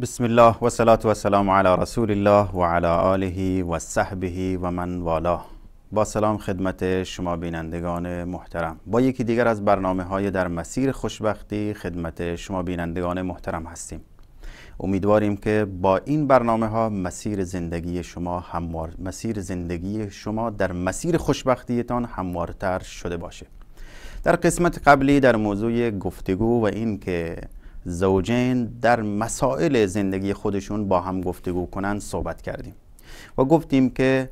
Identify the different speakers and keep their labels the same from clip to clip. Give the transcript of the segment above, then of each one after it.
Speaker 1: بسم الله و صلات و سلام علی رسول الله و علی آله و صحبه و من والا با سلام خدمت شما بینندگان محترم با یکی دیگر از برنامه های در مسیر خوشبختی خدمت شما بینندگان محترم هستیم امیدواریم که با این برنامه ها مسیر زندگی شما هموار مسیر زندگی شما در مسیر خوشبختیتان هموارتر شده باشه در قسمت قبلی در موضوع گفتگو و که زوجین در مسائل زندگی خودشون با هم گفتگو کنند صحبت کردیم و گفتیم که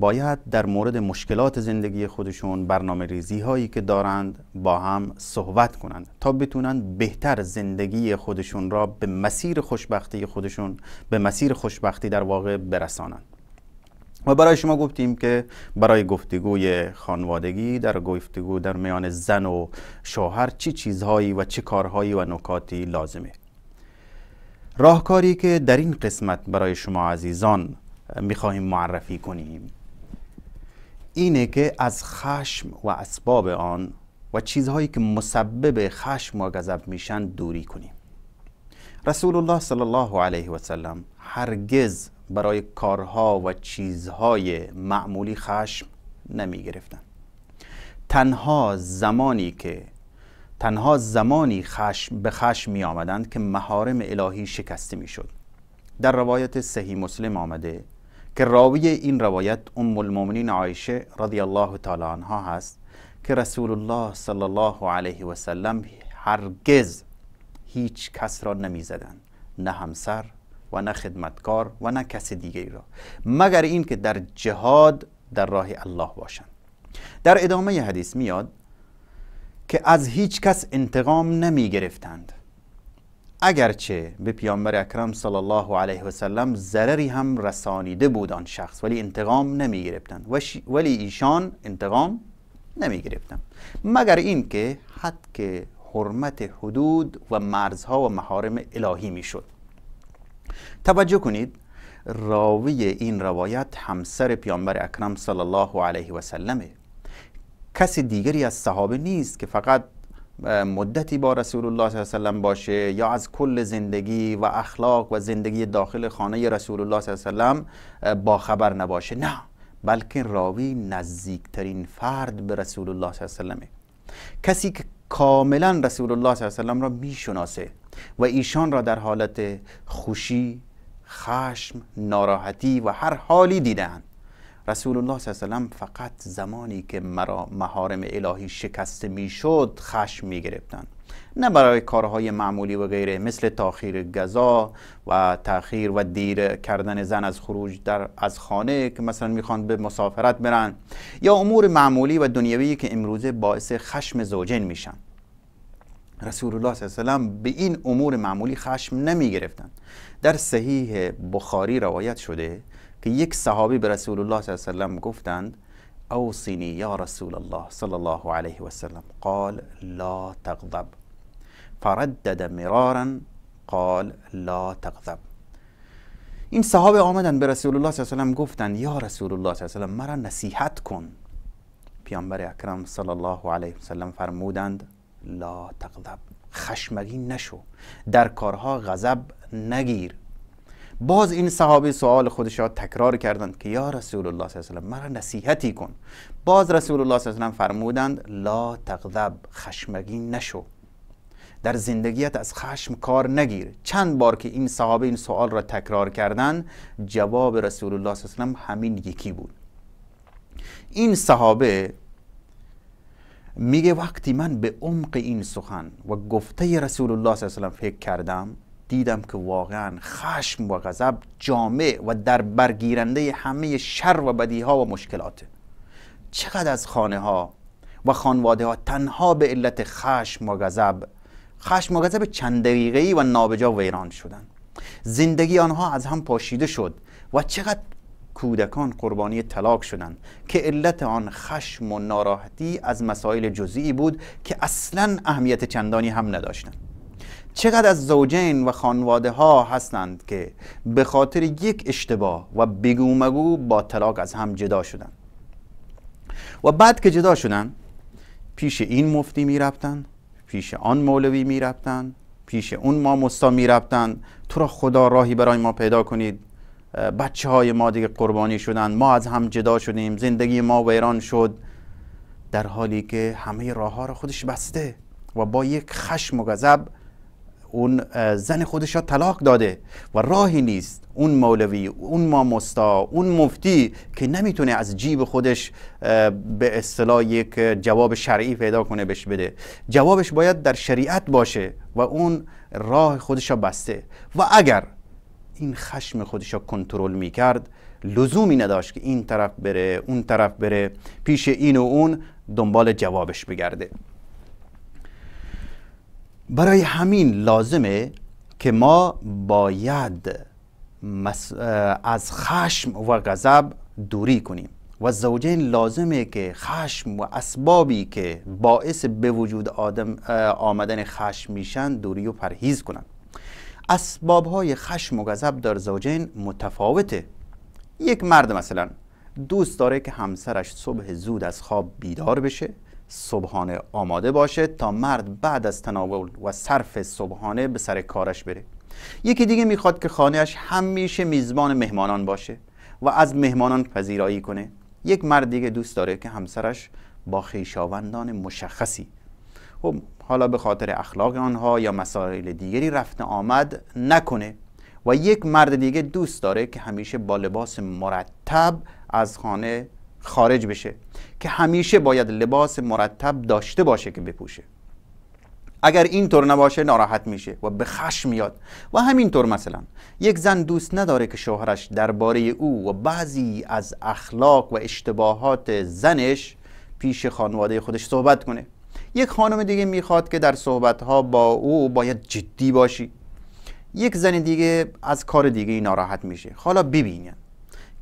Speaker 1: باید در مورد مشکلات زندگی خودشون برنامه ریزی هایی که دارند با هم صحبت کنند تا بتونند بهتر زندگی خودشون را به مسیر خوشبختی خودشون به مسیر خوشبختی در واقع برسانند و برای شما گفتیم که برای گفتگوی خانوادگی در گفتگو در میان زن و شوهر چی چیزهایی و چه کارهایی و نکاتی لازمه راهکاری که در این قسمت برای شما عزیزان میخواهیم معرفی کنیم اینه که از خشم و اسباب آن و چیزهایی که مسبب خشم و غضب میشن دوری کنیم رسول الله صلی الله علیه و سلم هرگز برای کارها و چیزهای معمولی خشم نمی گرفتن تنها زمانی که تنها زمانی خشم به خشم می آمدند که محارم الهی شکسته می شد در روایت صحیح مسلم آمده که راوی این روایت ام المؤمنین عایشه رضی الله تعالی عنها هست که رسول الله صلی الله علیه و سلم هرگز هیچ کس را نمی زدن. نه همسر و نه خدمتکار و نه کس دیگه ای را مگر اینکه در جهاد در راه الله باشند در ادامه حدیث میاد که از هیچ کس انتقام نمی گرفتند اگرچه به پیامبر اکرم صلی الله علیه و سلم ضرری هم رسانیده بود آن شخص ولی انتقام نمی گرفتند ولی ایشان انتقام نمی گرفتند مگر اینکه حد که حرمت حدود و مرزها و محارم الهی می شد توجه کنید راوی این روایت همسر پیامبر اکرم صلی الله علیه و سلمه کسی دیگری از صحابه نیست که فقط مدتی با رسول الله صلی الله علیه و سلم باشه یا از کل زندگی و اخلاق و زندگی داخل خانه رسول الله صلی الله علیه وسلم با خبر نباشه نه بلکه راوی نزدیکترین فرد به رسول الله صلی الله علیه سلمه کسی که کاملا رسول الله صلی الله علیه سلم را میشناسه و ایشان را در حالت خوشی خشم ناراحتی و هر حالی دیدن رسول الله صلی الله علیه و فقط زمانی که مرا مهارم الهی شکسته میشد خشم می گرفتن. نه برای کارهای معمولی و غیره مثل تاخیر گذا و تاخیر و دیر کردن زن از خروج در از خانه که مثلا میخوان به مسافرت برن یا امور معمولی و دنیوی که امروزه باعث خشم زوجین میشن رسول الله صلی الله علیه و به این امور معمولی خشم نمی گرفتند در صحیح بخاری روایت شده که یک صحابی به رسول الله صلی الله علیه و گفتند اوصینی یا رسول الله صلی الله علیه و سلم قال لا تغضب فردد مرارا قال لا تغضب این صحابه آمدند به رسول الله صلی الله علیه و گفتند یا رسول الله صلی الله علیه و مرا نصیحت کن پیامبر اکرم صلی الله علیه و سلم فرمودند لا تغضب خشمگی نشو در کارها غضب نگیر باز این صحابه سوال خودش را تکرار کردند که یا رسول الله صلی الله علیه و مرا نصیحتی کن باز رسول الله صلی الله علیه و فرمودند لا تغضب خشمگی نشو در زندگیت از خشم کار نگیر چند بار که این صحابه این سوال را تکرار کردند جواب رسول الله صلی الله علیه و همین یکی بود این صحابه میگه وقتی من به عمق این سخن و گفته رسول الله صلی الله علیه و فکر کردم دیدم که واقعا خشم و غضب جامع و در برگیرنده همه شر و بدی ها و مشکلاته چقدر از خانه ها و خانواده ها تنها به علت خشم و غضب خشم و غضب چند دقیقه و نابجا ویران شدن زندگی آنها از هم پاشیده شد و چقدر کودکان قربانی طلاق شدند که علت آن خشم و ناراحتی از مسائل جزئی بود که اصلا اهمیت چندانی هم نداشتند چقدر از زوجین و خانواده ها هستند که به خاطر یک اشتباه و بگو مگو با طلاق از هم جدا شدند و بعد که جدا شدن پیش این مفتی می رفتند پیش آن مولوی می رفتند پیش اون ما مستا می رفتند تو را خدا راهی برای ما پیدا کنید بچه های ما دیگه قربانی شدن ما از هم جدا شدیم زندگی ما ویران شد در حالی که همه راه را خودش بسته و با یک خشم و غضب اون زن خودش را طلاق داده و راهی نیست اون مولوی اون مستا اون مفتی که نمیتونه از جیب خودش به اصطلاح یک جواب شرعی پیدا کنه بهش بده جوابش باید در شریعت باشه و اون راه خودش را بسته و اگر این خشم خودش را کنترل کرد لزومی نداشت که این طرف بره اون طرف بره پیش این و اون دنبال جوابش بگرده برای همین لازمه که ما باید از خشم و غضب دوری کنیم و زوجین لازمه که خشم و اسبابی که باعث به وجود آدم آمدن خشم میشن دوری و پرهیز کنند اسباب های خشم و غضب در زوجین متفاوته یک مرد مثلا دوست داره که همسرش صبح زود از خواب بیدار بشه صبحانه آماده باشه تا مرد بعد از تناول و صرف صبحانه به سر کارش بره یکی دیگه میخواد که خانهش همیشه میزبان مهمانان باشه و از مهمانان پذیرایی کنه یک مرد دیگه دوست داره که همسرش با خیشاوندان مشخصی خب حالا به خاطر اخلاق آنها یا مسائل دیگری رفت آمد نکنه و یک مرد دیگه دوست داره که همیشه با لباس مرتب از خانه خارج بشه که همیشه باید لباس مرتب داشته باشه که بپوشه اگر اینطور نباشه ناراحت میشه و به خشم میاد و همینطور مثلا یک زن دوست نداره که شوهرش درباره او و بعضی از اخلاق و اشتباهات زنش پیش خانواده خودش صحبت کنه یک خانم دیگه میخواد که در صحبتها با او باید جدی باشی یک زن دیگه از کار دیگه ناراحت میشه حالا ببینیم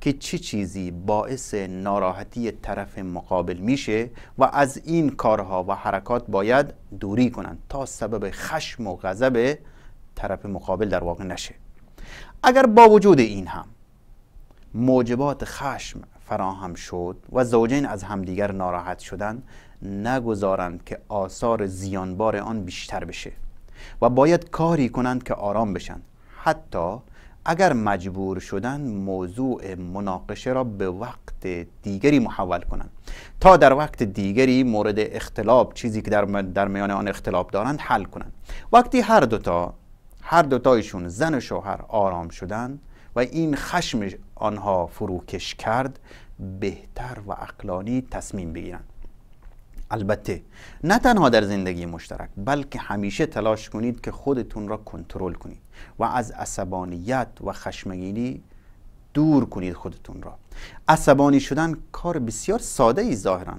Speaker 1: که چه چی چیزی باعث ناراحتی طرف مقابل میشه و از این کارها و حرکات باید دوری کنند تا سبب خشم و غضب طرف مقابل در واقع نشه اگر با وجود این هم موجبات خشم فراهم شد و زوجین از همدیگر ناراحت شدند نگذارند که آثار زیانبار آن بیشتر بشه و باید کاری کنند که آرام بشن حتی اگر مجبور شدن موضوع مناقشه را به وقت دیگری محول کنند تا در وقت دیگری مورد اختلاف چیزی که در, در میان آن اختلاف دارند حل کنند وقتی هر دوتا هر دوتایشون زن و شوهر آرام شدند و این خشم آنها فروکش کرد بهتر و اقلانی تصمیم بگیرند البته نه تنها در زندگی مشترک بلکه همیشه تلاش کنید که خودتون را کنترل کنید و از عصبانیت و خشمگینی دور کنید خودتون را عصبانی شدن کار بسیار ساده ای ظاهرا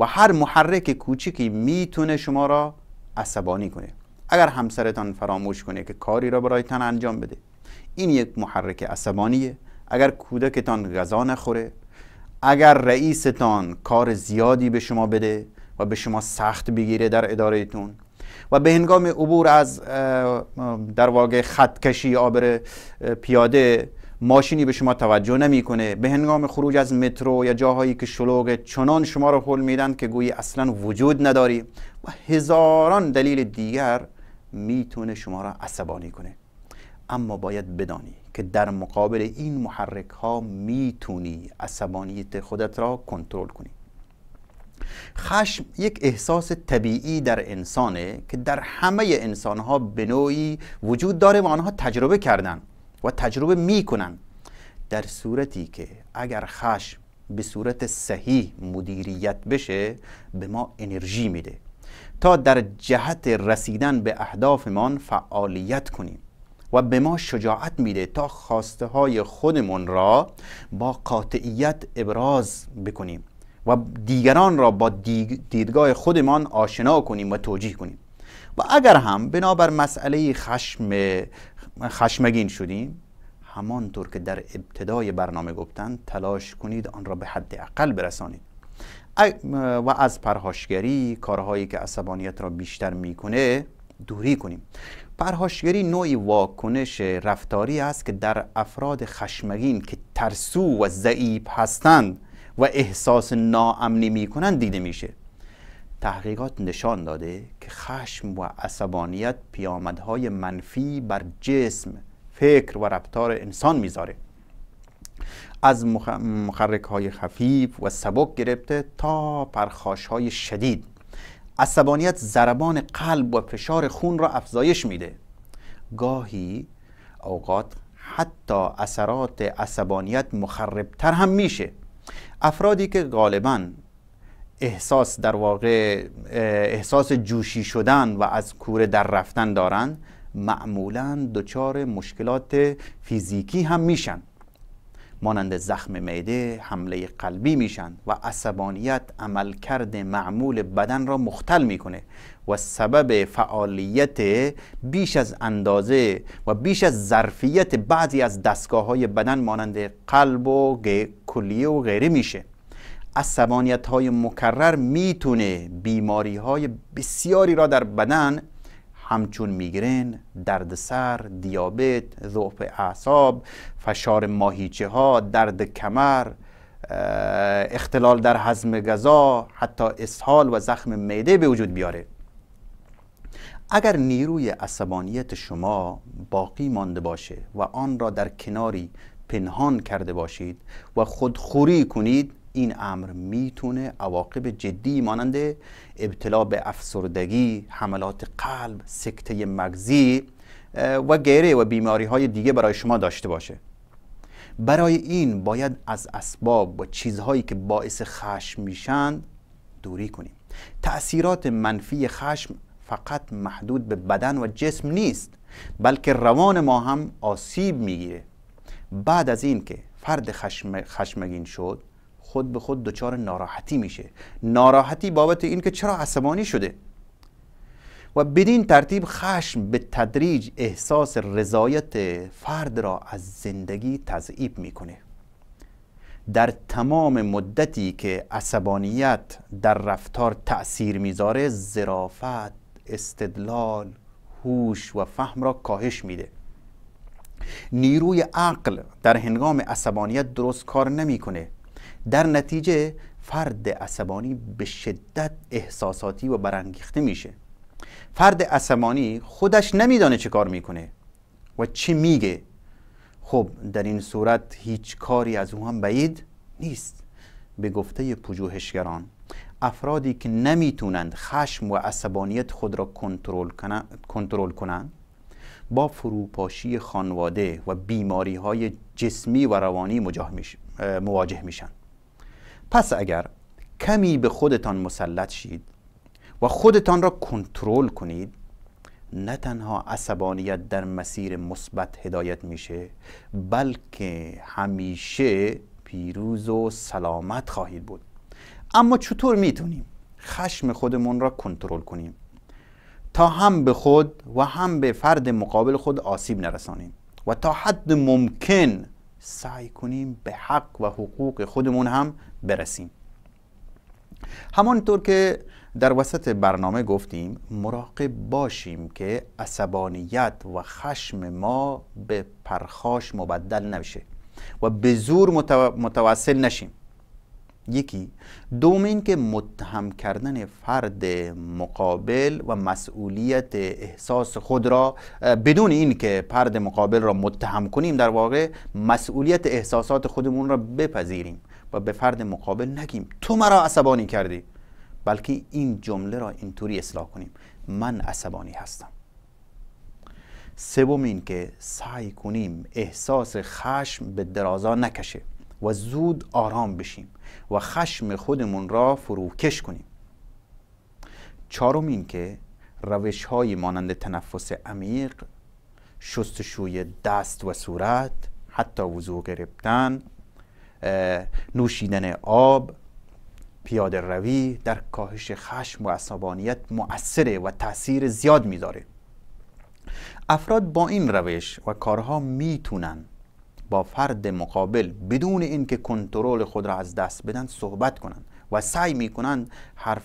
Speaker 1: و هر محرک کوچکی میتونه شما را عصبانی کنه اگر همسرتان فراموش کنه که کاری را تن انجام بده این یک محرک عصبانیه اگر کودکتان غذا نخوره اگر رئیستان کار زیادی به شما بده و به شما سخت بگیره در ادارهتون و به هنگام عبور از در واقع خط کشی آبر پیاده ماشینی به شما توجه نمیکنه به هنگام خروج از مترو یا جاهایی که شلوغ چنان شما رو خول میدن که گویی اصلا وجود نداری و هزاران دلیل دیگر میتونه شما را عصبانی کنه اما باید بدانی که در مقابل این محرک ها میتونی عصبانیت خودت را کنترل کنی خشم یک احساس طبیعی در انسانه که در همه انسانها به نوعی وجود داره و آنها تجربه کردن و تجربه میکنن در صورتی که اگر خشم به صورت صحیح مدیریت بشه به ما انرژی میده تا در جهت رسیدن به اهدافمان فعالیت کنیم و به ما شجاعت میده تا خواسته های خودمون را با قاطعیت ابراز بکنیم و دیگران را با دیدگاه خودمان آشنا کنیم و توجیه کنیم و اگر هم بنابر مسئله خشم خشمگین شدیم همانطور که در ابتدای برنامه گفتن تلاش کنید آن را به حد اقل برسانید و از پرهاشگری کارهایی که عصبانیت را بیشتر میکنه دوری کنیم پرهاشگری نوعی واکنش رفتاری است که در افراد خشمگین که ترسو و ضعیف هستند و احساس ناامنی میکنن دیده میشه تحقیقات نشان داده که خشم و عصبانیت پیامدهای منفی بر جسم فکر و رفتار انسان میذاره از مخرک های خفیف و سبک گرفته تا پرخاش های شدید عصبانیت ضربان قلب و فشار خون را افزایش میده گاهی اوقات حتی اثرات عصبانیت مخربتر هم میشه افرادی که غالبا احساس در واقع احساس جوشی شدن و از کوره در رفتن دارند معمولا دچار مشکلات فیزیکی هم میشن مانند زخم معده حمله قلبی میشن و عصبانیت عملکرد معمول بدن را مختل میکنه و سبب فعالیت بیش از اندازه و بیش از ظرفیت بعضی از دستگاه های بدن مانند قلب و کلیه و غیره میشه عصبانیت های مکرر میتونه بیماری های بسیاری را در بدن همچون میگرن، سر، دیابت، ضعف اعصاب، فشار ماهیچه ها، درد کمر، اختلال در هضم غذا، حتی اسهال و زخم معده به وجود بیاره. اگر نیروی عصبانیت شما باقی مانده باشه و آن را در کناری پنهان کرده باشید و خودخوری کنید این امر میتونه عواقب جدی مانند ابتلا به افسردگی، حملات قلب، سکته مغزی و غیره و بیماری های دیگه برای شما داشته باشه برای این باید از اسباب و چیزهایی که باعث خشم میشن دوری کنیم تأثیرات منفی خشم فقط محدود به بدن و جسم نیست بلکه روان ما هم آسیب میگیره بعد از این که فرد خشم خشمگین شد خود به خود دچار ناراحتی میشه ناراحتی بابت اینکه چرا عصبانی شده و بدین ترتیب خشم به تدریج احساس رضایت فرد را از زندگی تضعیب میکنه در تمام مدتی که عصبانیت در رفتار تأثیر میذاره زرافت استدلال هوش و فهم را کاهش میده نیروی عقل در هنگام عصبانیت درست کار نمیکنه در نتیجه فرد عصبانی به شدت احساساتی و برانگیخته میشه فرد عصبانی خودش نمیدانه چه کار میکنه و چی میگه خب در این صورت هیچ کاری از او هم بعید نیست به گفته پژوهشگران افرادی که نمیتونند خشم و عصبانیت خود را کنترل کنند با فروپاشی خانواده و بیماری های جسمی و روانی مواجه میشن پس اگر کمی به خودتان مسلط شید و خودتان را کنترل کنید نه تنها عصبانیت در مسیر مثبت هدایت میشه بلکه همیشه پیروز و سلامت خواهید بود اما چطور میتونیم خشم خودمون را کنترل کنیم تا هم به خود و هم به فرد مقابل خود آسیب نرسانیم و تا حد ممکن سعی کنیم به حق و حقوق خودمون هم برسیم همانطور که در وسط برنامه گفتیم مراقب باشیم که عصبانیت و خشم ما به پرخاش مبدل نشه و به زور متوسل نشیم یکی دوم که متهم کردن فرد مقابل و مسئولیت احساس خود را بدون که فرد مقابل را متهم کنیم در واقع مسئولیت احساسات خودمون را بپذیریم و به فرد مقابل نگیم تو مرا عصبانی کردی بلکه این جمله را اینطوری اصلاح کنیم من عصبانی هستم سوم این که سعی کنیم احساس خشم به درازا نکشه و زود آرام بشیم و خشم خودمون را فروکش کنیم چهارم این که روش های مانند تنفس عمیق شستشوی دست و صورت حتی وضوع گرفتن نوشیدن آب پیاده روی در کاهش خشم و عصبانیت مؤثره و تاثیر زیاد میداره افراد با این روش و کارها میتونن با فرد مقابل بدون اینکه کنترل خود را از دست بدن صحبت کنند و سعی می کنند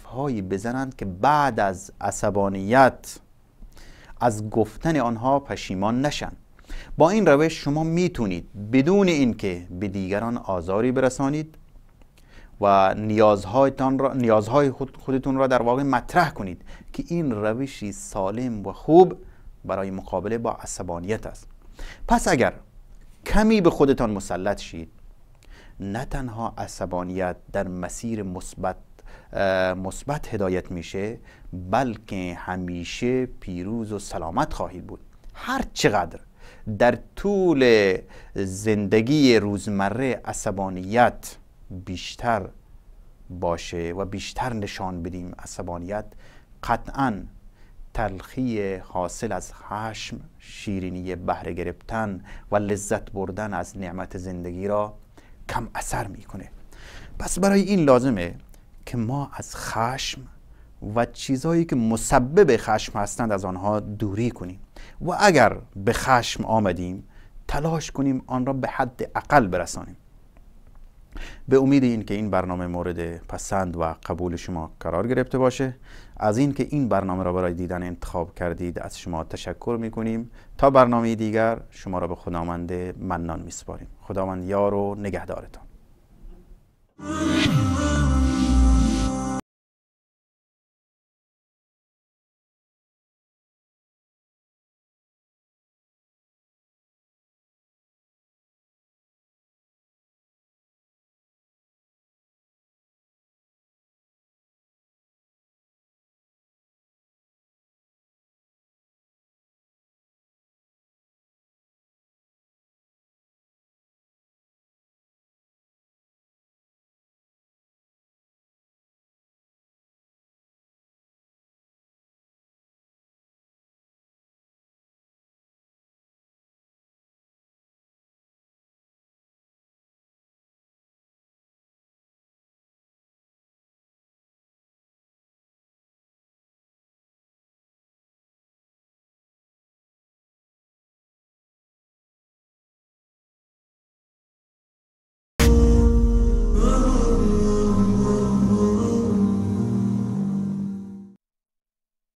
Speaker 1: هایی بزنند که بعد از عصبانیت از گفتن آنها پشیمان نشند با این روش شما میتونید بدون اینکه به دیگران آزاری برسانید و نیازهایتان را، نیازهای خودتون را در واقع مطرح کنید که این روشی سالم و خوب برای مقابله با عصبانیت است پس اگر کمی به خودتان مسلط شید نه تنها عصبانیت در مسیر مثبت مثبت هدایت میشه بلکه همیشه پیروز و سلامت خواهید بود هر چقدر در طول زندگی روزمره عصبانیت بیشتر باشه و بیشتر نشان بدیم عصبانیت قطعا تلخی حاصل از خشم شیرینی بهره گرفتن و لذت بردن از نعمت زندگی را کم اثر میکنه پس برای این لازمه که ما از خشم و چیزهایی که مسبب خشم هستند از آنها دوری کنیم و اگر به خشم آمدیم تلاش کنیم آن را به حد اقل برسانیم به امید اینکه این برنامه مورد پسند و قبول شما قرار گرفته باشه از اینکه این برنامه را برای دیدن انتخاب کردید از شما تشکر می کنیم تا برنامه دیگر شما را به خداوند منان می سپاریم خداوند یار و نگهدارتان